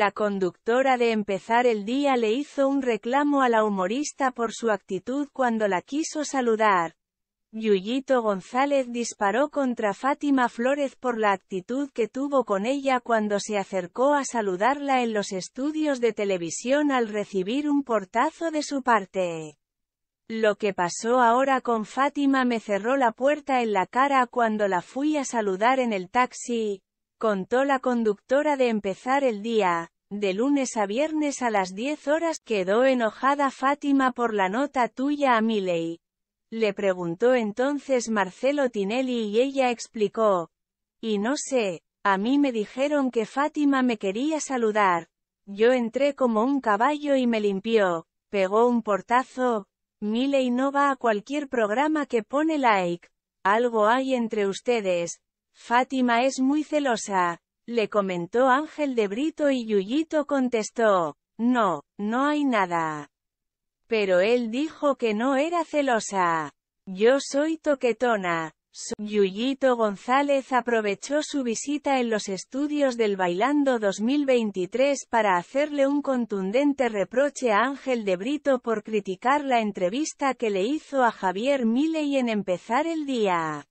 La conductora de empezar el día le hizo un reclamo a la humorista por su actitud cuando la quiso saludar. Yuyito González disparó contra Fátima Flores por la actitud que tuvo con ella cuando se acercó a saludarla en los estudios de televisión al recibir un portazo de su parte. Lo que pasó ahora con Fátima me cerró la puerta en la cara cuando la fui a saludar en el taxi, contó la conductora de empezar el día, de lunes a viernes a las 10 horas, quedó enojada Fátima por la nota tuya a Miley. Le preguntó entonces Marcelo Tinelli y ella explicó. Y no sé, a mí me dijeron que Fátima me quería saludar. Yo entré como un caballo y me limpió, pegó un portazo. Miley no va a cualquier programa que pone like. Algo hay entre ustedes, Fátima es muy celosa, le comentó Ángel de Brito y Yuyito contestó, no, no hay nada. Pero él dijo que no era celosa. Yo soy toquetona. Yuyito González aprovechó su visita en los estudios del Bailando 2023 para hacerle un contundente reproche a Ángel de Brito por criticar la entrevista que le hizo a Javier Milei en empezar el día.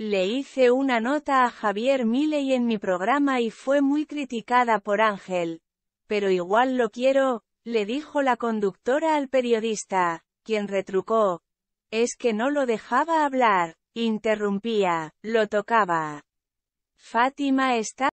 Le hice una nota a Javier Milei en mi programa y fue muy criticada por Ángel. Pero igual lo quiero, le dijo la conductora al periodista, quien retrucó. Es que no lo dejaba hablar, interrumpía, lo tocaba. Fátima está...